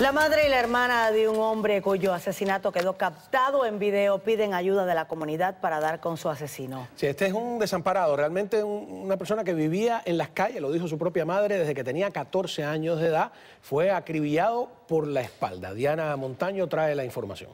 La madre y la hermana de un hombre cuyo asesinato quedó captado en video piden ayuda de la comunidad para dar con su asesino. Sí, este es un desamparado, realmente una persona que vivía en las calles, lo dijo su propia madre, desde que tenía 14 años de edad, fue acribillado por la espalda. Diana Montaño trae la información.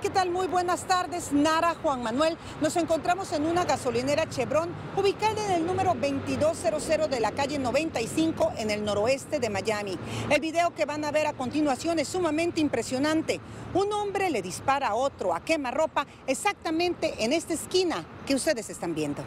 ¿qué tal? Muy buenas tardes, Nara Juan Manuel. Nos encontramos en una gasolinera Chevron ubicada en el número 2200 de la calle 95 en el noroeste de Miami. El video que van a ver a continuación es sumamente impresionante. Un hombre le dispara a otro a ropa, exactamente en esta esquina que ustedes están viendo.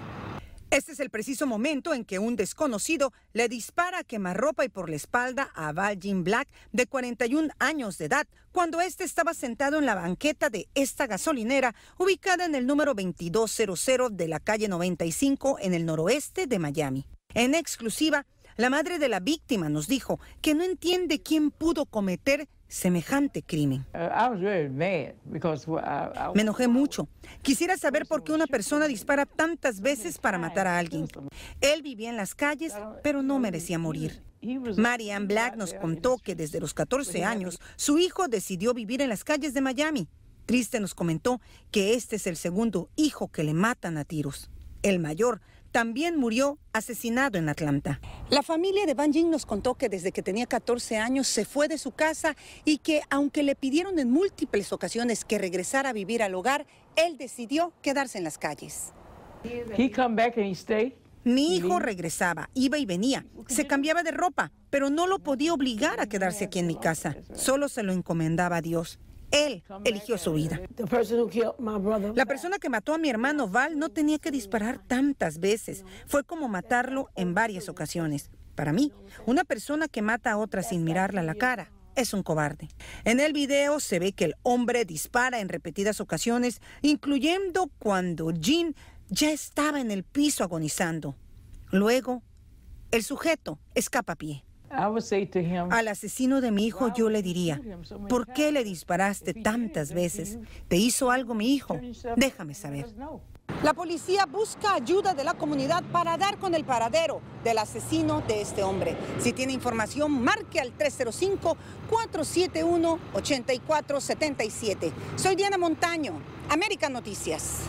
Este es el preciso momento en que un desconocido le dispara a quemarropa y por la espalda a Valjean Black, de 41 años de edad, cuando este estaba sentado en la banqueta de esta gasolinera, ubicada en el número 2200 de la calle 95 en el noroeste de Miami. En exclusiva, la madre de la víctima nos dijo que no entiende quién pudo cometer semejante crimen. Uh, uh, Me enojé mucho. Quisiera saber por qué una persona dispara tantas veces para matar a alguien. Él vivía en las calles, pero no merecía morir. Marianne Black nos contó que desde los 14 años su hijo decidió vivir en las calles de Miami. Triste nos comentó que este es el segundo hijo que le matan a tiros el mayor, también murió asesinado en Atlanta. La familia de Van nos contó que desde que tenía 14 años se fue de su casa y que aunque le pidieron en múltiples ocasiones que regresara a vivir al hogar, él decidió quedarse en las calles. Mi hijo regresaba, iba y venía, se cambiaba de ropa, pero no lo podía obligar a quedarse aquí en mi casa, solo se lo encomendaba a Dios. Él eligió su vida. La persona que mató a mi hermano Val no tenía que disparar tantas veces. Fue como matarlo en varias ocasiones. Para mí, una persona que mata a otra sin mirarla a la cara es un cobarde. En el video se ve que el hombre dispara en repetidas ocasiones, incluyendo cuando Jean ya estaba en el piso agonizando. Luego, el sujeto escapa a pie. Al asesino de mi hijo yo le diría, ¿por qué le disparaste tantas veces? ¿Te hizo algo mi hijo? Déjame saber. La policía busca ayuda de la comunidad para dar con el paradero del asesino de este hombre. Si tiene información, marque al 305-471-8477. Soy Diana Montaño, América Noticias.